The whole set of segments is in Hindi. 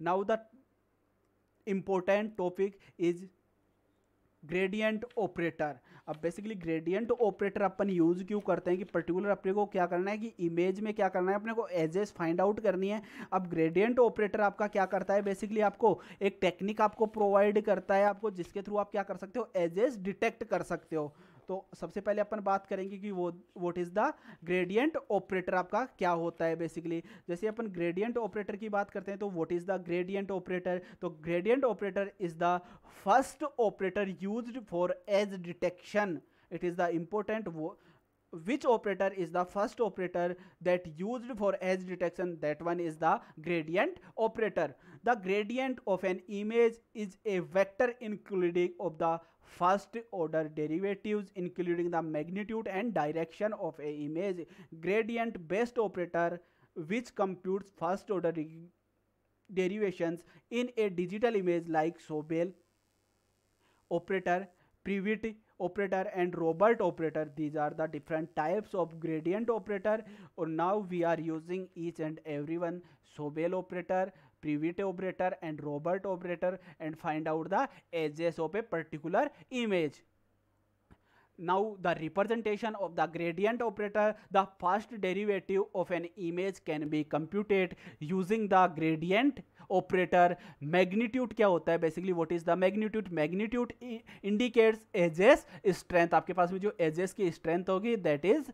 now the important topic is gradient operator अब बेसिकली ग्रेडियंट ऑपरेटर अपन यूज़ क्यों करते हैं कि पर्टिकुलर अपने को क्या करना है कि इमेज में क्या करना है अपने को एजेस फाइंड आउट करनी है अब ग्रेडियंट ऑपरेटर आपका क्या करता है बेसिकली आपको एक टेक्निक आपको प्रोवाइड करता है आपको जिसके थ्रू आप क्या कर सकते हो एजेस डिटेक्ट कर सकते हो तो सबसे पहले अपन बात करेंगे कि वो what is the gradient operator आपका क्या होता है बेसिकली जैसे अपन ग्रेडियंट ऑपरेटर की बात करते हैं तो what is the gradient operator तो gradient operator is the first operator use for edge detection it is the important वो which operator is the first operator that used for edge detection that one is the gradient operator the gradient of an image is a vector including of the first order derivatives including the magnitude and direction of a image gradient based operator which computes first order derivations in a digital image like Sobel operator, Privet operator and Robert operator. These are the different types of gradient operator or now we are using each and every one Sobel operator, Prewitt operator and Robert operator and find out the edges of a particular image now the representation of the gradient operator the first derivative of an image can be computed using the gradient operator magnitude क्या होता है basically what is the magnitude magnitude indicates edges strength आपके पास में जो एजेस की स्ट्रेंथ होगी that is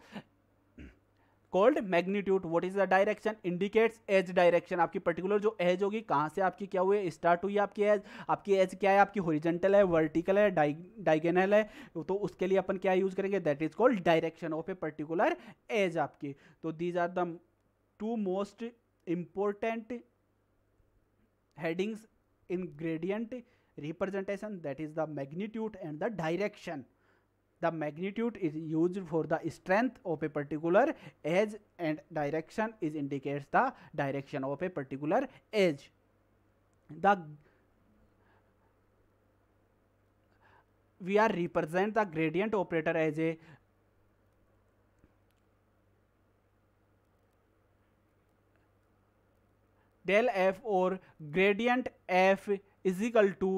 called magnitude what is the direction indicates edge direction आपकी पर्टिकुलर जो एज होगी कहाँ से आपकी क्या हुई स्टार्ट हुई आपकी एज आपकी एज क्या है आपकी होरिजेंटल है वर्टिकल है डाइगेनल है तो उसके लिए अपन क्या यूज करेंगे that is called direction of a particular edge आपकी तो these are the two most important in gradient representation that is the magnitude and the direction the magnitude is use for the strength of a particular edge and direction is indicates the direction of a particular edge the we are represent the gradient operator as a del F और gradient F is equal to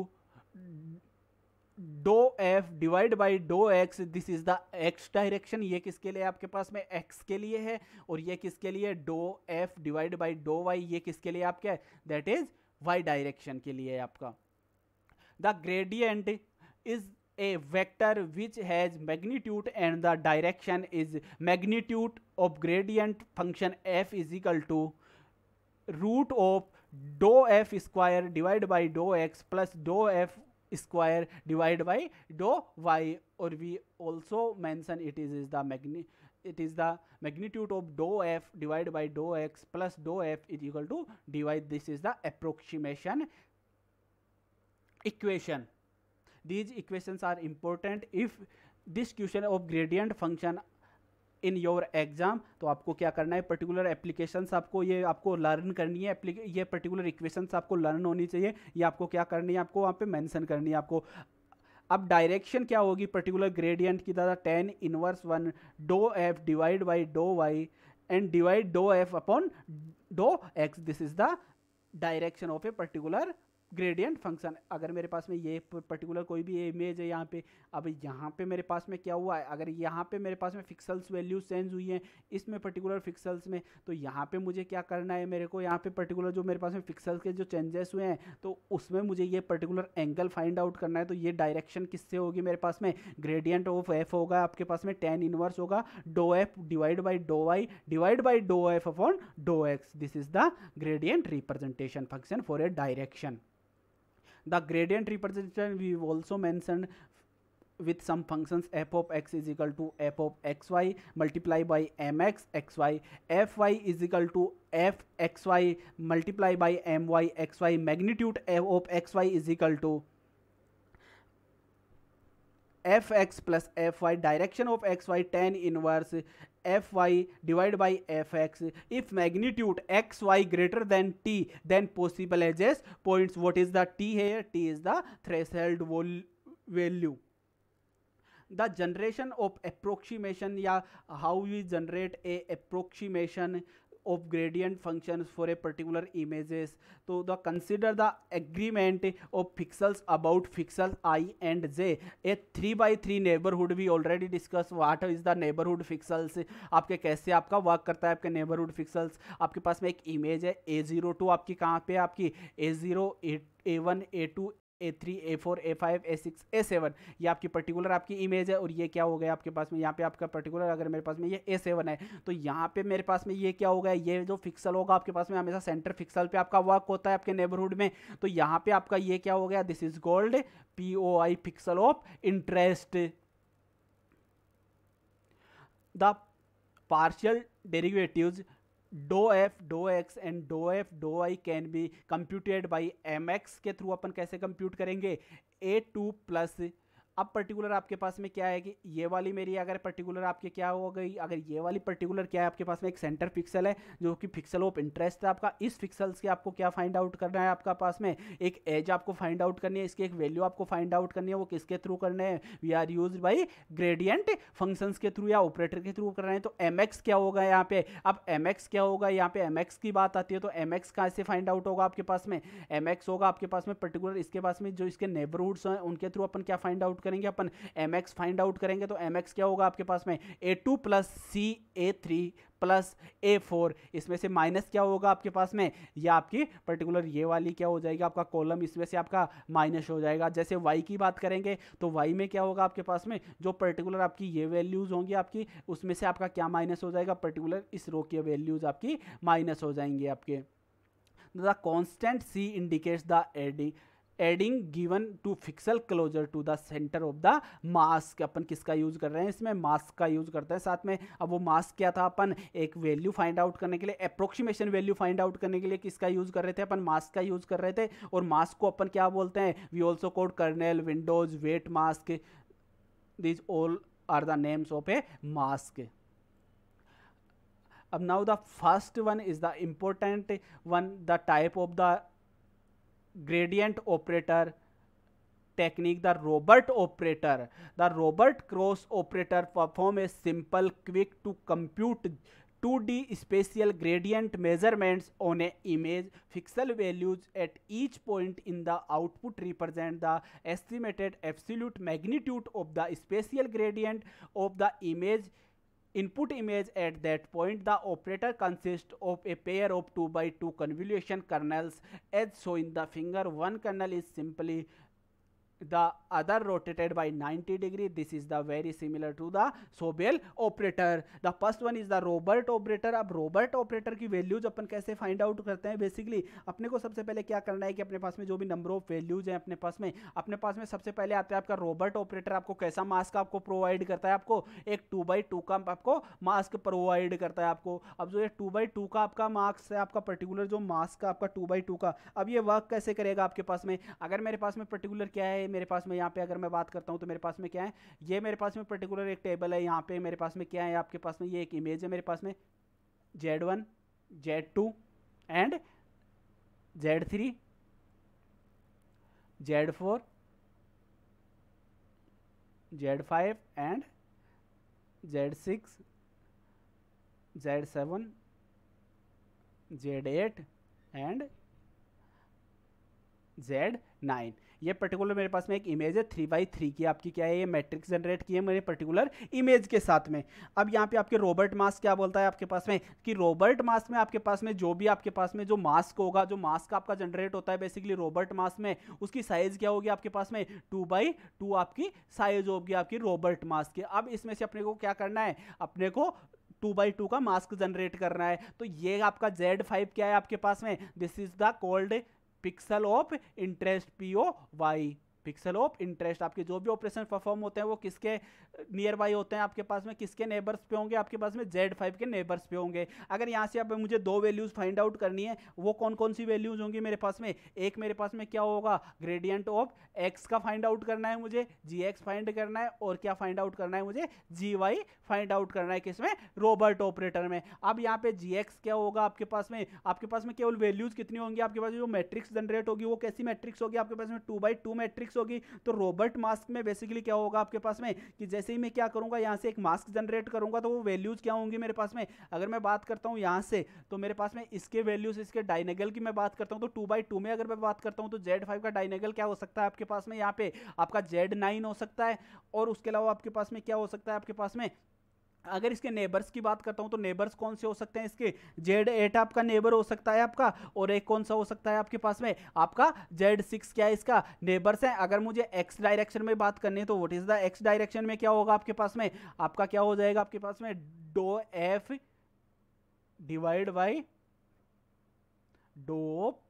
del F divide by dough x this is the x direction ये किसके लिए आपके पास में एक्स के लिए है और ये किसके लिए do F divide by do y ये किसके लिए आपके दैट इज वाई डायरेक्शन के लिए है आपका the gradient is a vector which has magnitude and the direction is magnitude of gradient function f is equal to root of do f square divide by dough x plus do f square divided by dou y or we also mention it is, is the magni it is the magnitude of dou f divided by dou x plus dou f is equal to divide this is the approximation equation these equations are important if this question of gradient function in your exam तो आपको क्या करना है पर्टिकुलर एप्लीकेशंस आपको ये आपको लर्न करनी है ये पर्टिकुलर इक्वेशंस आपको लर्न होनी चाहिए ये आपको क्या करनी है आपको वहाँ पे मेंशन करनी है आपको अब डायरेक्शन क्या होगी पर्टिकुलर ग्रेडियंट की दादा tan inverse one do F divide by do y and divide do f upon do x this is the direction of a particular gradient function अगर मेरे पास में ये पर्टिकुलर कोई भी इमेज है यहाँ पे अब यहाँ पे मेरे पास में क्या हुआ है अगर यहाँ पे मेरे पास में फिक्सल्स वैल्यूज चेंज हुई हैं इसमें पर्टिकुलर फिक्सल्स में तो यहाँ पे मुझे क्या करना है मेरे को यहाँ पे पर्टिकुलर जो मेरे पास में फिक्सल्स के जो चेंजेस हुए हैं तो उसमें मुझे ये पर्टिकुलर एंगल फाइंड आउट करना है तो ये डायरेक्शन किससे होगी मेरे पास में ग्रेडियंट ऑफ एफ होगा आपके पास में टेन इनवर्स होगा do F divide by do y divide by do f upon do x this is the gradient representation function for a direction the gradient representation we also mentioned with some functions f of x is equal to f of xy multiply by mx xy fy is equal to f xy multiply by my xy magnitude f of xy is equal to fx plus fy direction of xy tan inverse f y divide by f x if magnitude x y greater than T then possible edges points what is the T है T is the threshold value the generation of approximation या how you generate a approximation of gradient functions for a particular images so the consider the agreement of pixels about pixels i and j a 3 by 3 neighborhood we already discussed what is the neighborhood pixels आपके कैसे आपका वर्क करता है आपके नेबरहुड पिक्सल्स आपके पास में एक इमेज है ए ज़ीरो टू आपकी कहाँ पे आपकी a zero a one a two a three a four a five a six a seven ये आपकी पर्टिकुलर आपकी इमेज है और ये क्या हो गया आपके पास में यहाँ पे आपका पर्टिकुलर अगर मेरे पास में ये ए सेवन है तो यहाँ पे मेरे पास में ये क्या हो गया ये जो फिक्सल होगा आपके पास में हमेशा सेंटर फिक्सल पे आपका वर्क होता है आपके नेबरहुड में तो यहाँ पे आपका ये क्या हो गया this is called P O I pixel of interest the partial derivative do f do x and do f do i can be computed by m x के थ्रू अपन कैसे कंप्यूट करेंगे ए टू प्लस अब पर्टिकुलर आपके पास में क्या है कि ये वाली मेरी अगर पर्टिकुलर आपके क्या हो गई अगर ये वाली पर्टिकुलर क्या है आपके पास में एक सेंटर पिक्सल है जो कि पिक्सल ऑफ इंटरेस्ट है आपका इस पिक्सल्स के आपको क्या फाइंड आउट करना है आपका पास में एक एज आपको फाइंड आउट करनी है इसकी एक वैल्यू आपको फाइंड आउट करनी है वो किसके थ्रू करने है we are use by gradient function के थ्रू या ऑपरेटर के थ्रू करना है तो एम क्या होगा यहाँ पे अब एम क्या होगा यहाँ पे एम की बात आती है तो एम एक्स कहाँ से फाइंड आउट होगा आपके पास में एम होगा आपके पास में पर्टिकुलर इसके पास में जो इसके नेबरहुड्स हैं उनके थ्रू अपन क्या फाइंड आउट करेंगे अपन एम एक्स फाइंड आउट करेंगे तो एम एक्स क्या होगा आपके पास में a two plus c a three plus a four इसमें से माइनस क्या होगा आपके पास में या आपकी पर्टिकुलर ये वाली क्या हो जाएगी आपका कॉलम इसमें से आपका माइनस हो जाएगा जैसे वाई की बात करेंगे तो वाई में क्या होगा आपके पास में जो पर्टिकुलर आपकी ये वैल्यूज़ होंगी आपकी उसमें से आपका क्या माइनस हो जाएगा पर्टिकुलर इस रो की वैल्यूज़ आपकी माइनस हो जाएंगी आपके the constant c indicates the adding adding given to pixel closer to the centre of the mask अपन किसका यूज़ कर रहे हैं इसमें मास्क का यूज़ करते हैं साथ में अब वो मास्क क्या था अपन एक वैल्यू फाइंड आउट करने के लिए अप्रोक्सीमेशन वैल्यू फाइंड आउट करने के लिए किसका यूज़ कर रहे थे अपन मास्क का यूज़ कर रहे थे और मास्क को अपन क्या बोलते हैं we also call kernel windows weight mask these all are the names of a mask अब now the first one is the important one the type of the gradient operator technique the Robert operator the Robert cross operator perform a simple quick to compute 2D spatial gradient measurements on a image pixel values at each point in the output represent the estimated absolute magnitude of the special gradient of the image input image at that point the operator consists of a pair of 2 by 2 convolution kernels as shown in the figure one kernel is simply the other rotated by 90 degree this is the very similar to the sobel operator the first one is the robert operator ab robert operator ki values apan kaise find out karte hain basically apne ko sabse pehle kya karna hai ki apne paas mein jo bhi number of values हैं apne paas mein apne paas mein sabse pehle aata hai aapka robert operator aapko kaisa mask aapko provide karta hai aapko ek 2 by 2 ka aapko mask provide karta hai aapko ab jo ye 2 by 2 ka aapka mask hai aapka particular jo mask hai aapka 2 by 2 ka ab ye work kaise karega aapke paas mein agar mere paas mein particular kya hai मेरे पास में यहाँ पे अगर मैं बात करता हूँ तो मेरे पास में क्या है ये मेरे पास में पर्टिकुलर एक टेबल है यहाँ पे मेरे पास में क्या है आपके पास में ये एक इमेज है मेरे पास में z one z two and z three z four z five and z six z seven z eight and z nine ये पर्टिकुलर मेरे पास में एक इमेज है थ्री बाई थ्री की आपकी क्या है ये मैट्रिक्स जनरेट की है मेरे पर्टिकुलर इमेज के साथ में अब यहाँ पे आपके रोबर्ट मास्क क्या बोलता है आपके पास में कि रोबर्ट मास्क में आपके पास में जो भी आपके पास में जो मास्क होगा जो मास्क आपका जनरेट होता है बेसिकली रोबर्ट मास्क में उसकी साइज क्या होगी आपके पास में टू बाई टू आपकी साइज होगी आपकी रोबर्ट मास्क की अब इसमें से अपने को क्या करना है अपने को टू बाई टू का मास्क जनरेट करना है तो ये आपका जेड फाइव क्या है आपके पास में this is the called pixel of interest P O Y pixel of interest आपके जो भी ऑपरेशन परफॉर्म होते हैं वो किसके नियर बाई होते हैं आपके पास में किसके नेबर्स पे होंगे आपके पास में जेड फाइव के नेबर्स पे होंगे अगर यहाँ से आप मुझे दो वैल्यूज़ फाइंड आउट करनी है वो कौन कौन सी वैल्यूज़ होंगी मेरे पास में एक मेरे पास में क्या होगा ग्रेडियंट ऑफ एक्स का फाइंड आउट करना है मुझे जी एक्स फाइंड करना है और क्या फाइंड आउट करना है मुझे जी वाई फाइंड आउट करना है किसमें रोबर्ट ऑपरेटर में अब यहाँ पे जी एक्स क्या होगा आपके पास में आपके पास में केवल वैल्यूज़ कितनी होंगी आपके पास जो मैट्रिक्स जनरेट होगी वो कैसी मैट्रिक्स होगी आपके पास में two by two matrix matrix होगी तो रोबर्ट मास्क में बेसिकली क्या होगा आपके पास में कि जैसे ही मैं क्या करूंगा यहाँ से एक मास्क जनरेट करूंगा तो वो वैल्यूज़ क्या होंगी मेरे पास में अगर मैं बात करता हूँ यहाँ से तो मेरे पास में इसके वैल्यूज़ इसके डायनेगल की मैं बात करता हूँ तो टू बाई टू में अगर मैं बात करता हूँ तो जेड फाइव का डायनेगल क्या हो सकता है आपके पास में यहाँ पे आपका जेड नाइन हो सकता है और उसके अलावा आपके पास में क्या हो सकता है आपके पास में अगर इसके नेबर्स की बात करता हूँ तो नेबर्स कौन से हो सकते हैं इसके जेड एट आपका नेबर हो सकता है आपका और एक कौन सा हो सकता है आपके पास में आपका जेड सिक्स क्या है इसका नेबर्स है अगर मुझे एक्स डायरेक्शन में बात करनी है तो what is the x direction में क्या होगा आपके पास में आपका क्या हो जाएगा आपके पास में do F divide by do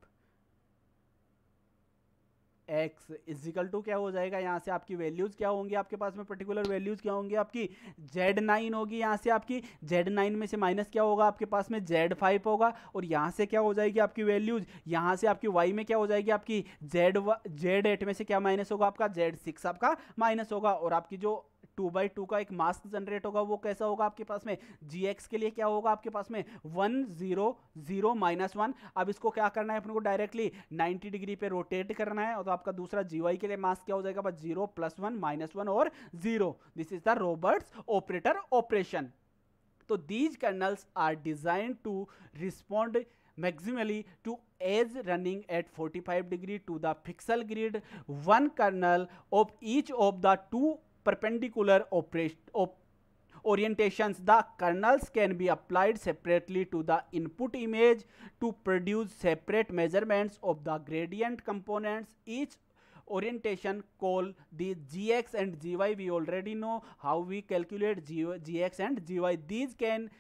x is equal to क्या हो जाएगा यहाँ से आपकी वैल्यूज़ क्या होंगी आपके पास में पर्टिकुलर वैल्यूज़ क्या होंगी आपकी जेड नाइन होगी यहाँ से आपकी जेड नाइन में से माइनस क्या होगा आपके पास में जेड फाइव होगा और यहाँ से क्या हो जाएगी आपकी वैल्यूज़ यहाँ से आपकी वाई में क्या हो जाएगी आपकी जेड जेड एट में से क्या माइनस होगा आपका जेड सिक्स आपका माइनस होगा और आपकी जो टू बाई टू का एक मास्क जनरेट होगा वो कैसा होगा आपके पास में जी एक्स के लिए क्या होगा आपके पास में one zero zero minus one अब इसको क्या करना है अपने को डायरेक्टली नाइन्टी डिग्री पे रोटेट करना है और तो आपका दूसरा जी वाई के लिए मास्क क्या हो जाएगा बस zero plus one minus one और zero this is the Roberts operator operation तो these kernels are design to respond maximally to edge running at 45 degree to the pixel grid one kernel of each of the two perpendicular orientations, the kernels can be applied separately to the input image to produce separate measurements of the gradient components. Each orientation call the gx and gy we already know how we calculate gx and gy these can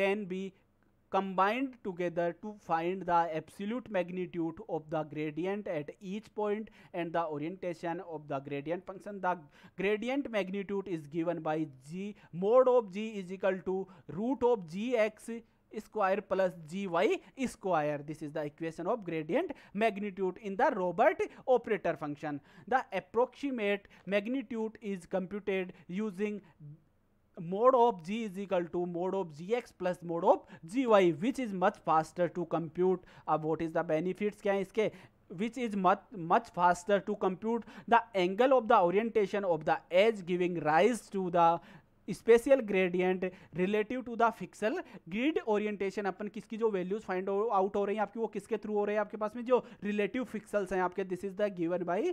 then be combined together to find the absolute magnitude of the gradient at each point and the orientation of the gradient function. The gradient magnitude is given by g mod of g is equal to root of gx square plus gy square. This is the equation of gradient magnitude in the Robert operator function. The approximate magnitude is computed using mod of g is equal to mod of gx plus mod of gy which is much faster to compute अब what is the benefits kya hai iske which is much much faster to compute the angle of the orientation of the edge giving rise to the spatial gradient relative to the pixel grid orientation अपन किसकी जो वैल्यूज फाइंड आउट हो रही है आपकी वो किसके थ्रू हो रही है आपके पास में जो रिलेटिव फिक्सल्स हैं आपके this is the given by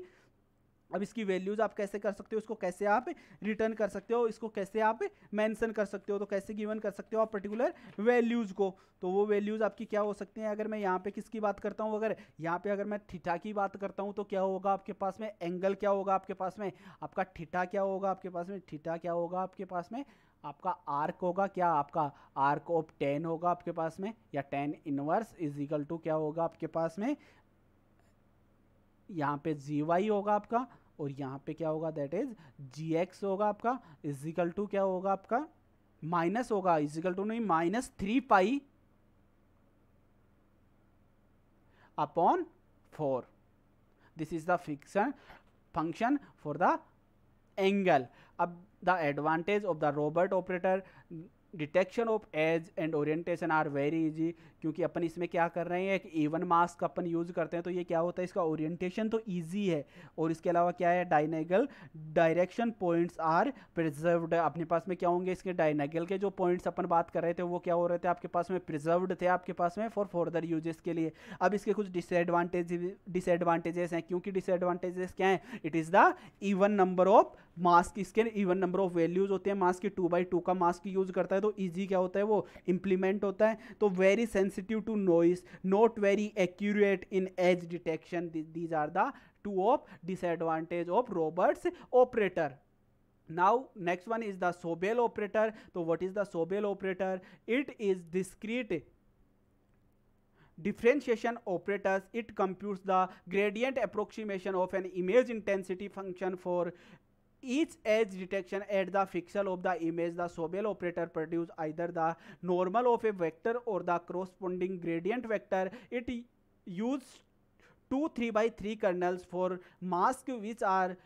अब इसकी वैल्यूज़ आप कैसे कर सकते हो इसको कैसे आप रिटर्न कर सकते हो इसको कैसे आप मेंशन कर सकते हो तो कैसे गिवन कर सकते हो आप पर्टिकुलर वैल्यूज़ को तो वो वैल्यूज़ आपकी क्या हो सकती हैं अगर मैं यहाँ पे किसकी बात करता हूँ अगर यहाँ पे अगर मैं ठीठा की बात करता हूँ तो क्या होगा आपके पास में एंगल क्या होगा आपके पास में आपका ठीठा क्या होगा आपके पास में ठीठा क्या होगा आपके पास में आपका आर्क होगा क्या आपका आर्क ऑफ टेन होगा आपके पास में या टेन इनवर्स इजिकल टू क्या होगा आपके पास में यहाँ पे जी वाई होगा आपका और यहाँ पे क्या होगा दैट इज जी एक्स होगा आपका इजिकल टू क्या होगा आपका माइनस होगा इजिकल टू नहीं minus three pi upon four this is the fiction function for the angle अब the advantage of the Robert operator detection of edge and orientation are very easy क्योंकि अपन इसमें क्या कर रहे हैं एक इवन मास्क अपन यूज़ करते हैं तो ये क्या होता है इसका ओरिएंटेशन तो इजी है और इसके अलावा क्या है diagonal direction points are preserve अपने पास में क्या होंगे इसके डायनेगल के जो पॉइंट्स अपन बात कर रहे थे वो क्या हो रहे थे आपके पास में प्रिजर्व थे आपके पास में फॉर फर्दर यूजेस के लिए अब इसके कुछ डिसएडवांटेज डिसएडवांटेजेस हैं क्योंकि डिसएडवांटेजेस क्या हैं it is the even number of mask इसके इवन नंबर ऑफ वैल्यूज़ होते हैं मास्क के टू बाई टू का मास्क यूज़ करता है होता है तो ईजी क्या होता है वो इम्प्लीमेंट होता है तो very sensitive to noise not very accurate in edge detection these are the two of disadvantage of Roberts operator now next one is the Sobel operator तो what is the Sobel operator it is discrete differentiation operators it compute the gradient approximation of an image intensity function for each edge detection at the pixel of the image the sobel operator produce either the normal of a vector or the corresponding gradient vector it uses two 3 by 3 kernels for mask which are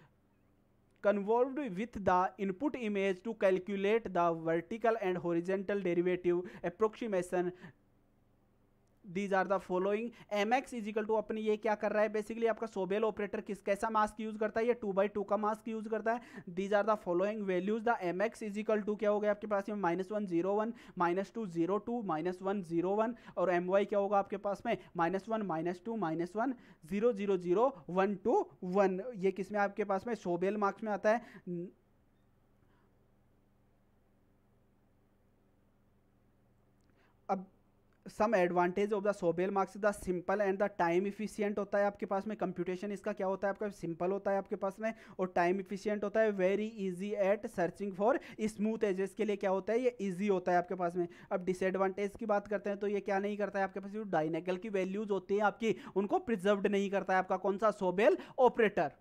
convolved with the input image to calculate the vertical and horizontal derivative approximation these are the following m x is equal to अपनी ये क्या कर रहा है बेसिकली आपका सोबेल ऑपरेटर किस कैसा मास्क यूज करता है ये टू बाई टू का मास्क यूज करता है these are the following values the m x is equal to क्या हो गया आपके पास में minus one zero one minus two zero two minus one zero one और एम वाई क्या होगा आपके पास में minus one minus two minus one zero zero zero one two one ये किस में आपके पास में सोबेल मार्क्स में आता है some advantage of the Sobel masks the simple and the time efficient होता है आपके पास में कंप्यूटेशन इसका क्या होता है आपका सिंपल होता है आपके पास में और टाइम इफिशियंट होता है very easy at searching for smooth edges के लिए क्या होता है ये ईजी होता है आपके पास में अब डिसएडवांटेज की बात करते हैं तो ये क्या नहीं करता है आपके पास जो डाइनेगल की वैल्यूज होती है आपकी उनको प्रिजर्व नहीं करता है आपका कौन सा Sobel operator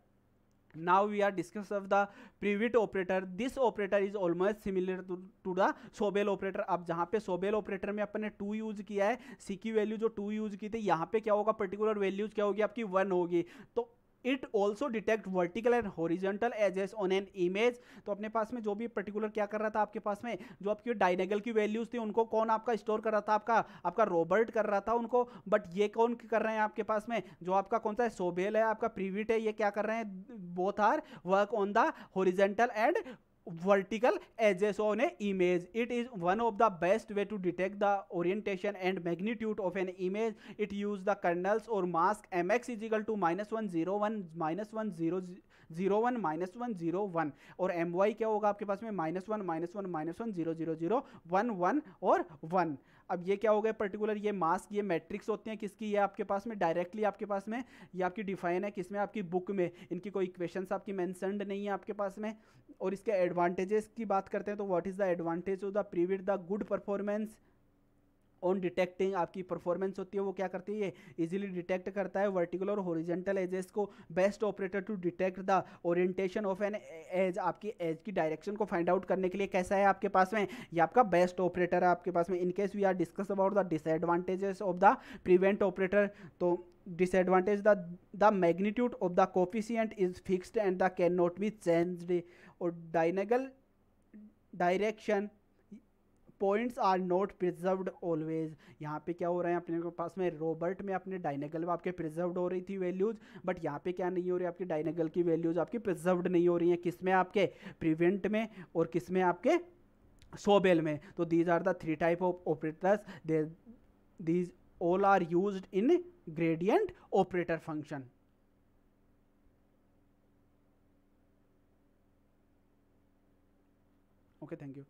now we are discuss of the pivot operator this operator is almost similar to, to the sobel operator ab jahan pe sobel operator mein apne ने use kiya hai c ki value jo जो use ki thi yahan pe kya hoga particular values kya hogi aapki आपकी hogi to it also detect vertical and horizontal edges on an image तो अपने पास में जो भी पर्टिकुलर क्या कर रहा था आपके पास में जो आपकी डायनेगल की वैल्यूज थी उनको कौन आपका स्टोर कर रहा था आपका आपका रोबर्ट कर रहा था उनको बट ये कौन कर रहे हैं आपके पास में जो आपका कौन सा है सोबेल है आपका प्रीविट है ये क्या कर रहे हैं both are work on the horizontal and vertical edges on a image it is one of the best way to detect the orientation and magnitude of an image it use the kernels और mask m x is equal to minus one zero one minus one zero zero one minus one zero one और एम वाई क्या होगा आपके पास में minus one minus one minus one zero zero zero one one और वन अब ये क्या हो गया पर्टिकुलर ये मास्क ये मैट्रिक्स होते हैं किसकी ये आपके पास में डायरेक्टली आपके पास में ये आपकी डिफाइन है किसमें आपकी बुक में इनकी कोई इक्वेशन आपकी मैंसनड नहीं है आपके पास में और इसके एडवांटेजेस की बात करते हैं तो what is the advantage of the Prewitt the good performance on detecting आपकी परफॉर्मेंस होती है वो क्या करती है इजीली डिटेक्ट करता है वर्टिकल और होरिजेंटल एजेस को best operator to detect the orientation of an edge आपकी एज की डायरेक्शन को फाइंड आउट करने के लिए कैसा है आपके पास में ये आपका बेस्ट ऑपरेटर है आपके पास में in case we are discuss about the disadvantages of the Prewitt operator तो the the magnitude of the coefficient is fixed and the can not be changed और diagonal direction points are not preserved always यहाँ पे क्या हो रहा है अपने के पास में रोबर्ट में अपने डायनेगल में आपके प्रिजर्व हो रही थी वैल्यूज़ बट यहाँ पे क्या नहीं हो रही आपकी डायनेगल की वैल्यूज़ आपकी प्रिजर्वड नहीं हो रही हैं किस में आपके प्रिवेंट में और किस में आपके सोबेल में तो these are the three type of operators they these all are use in gradient operator function okay thank you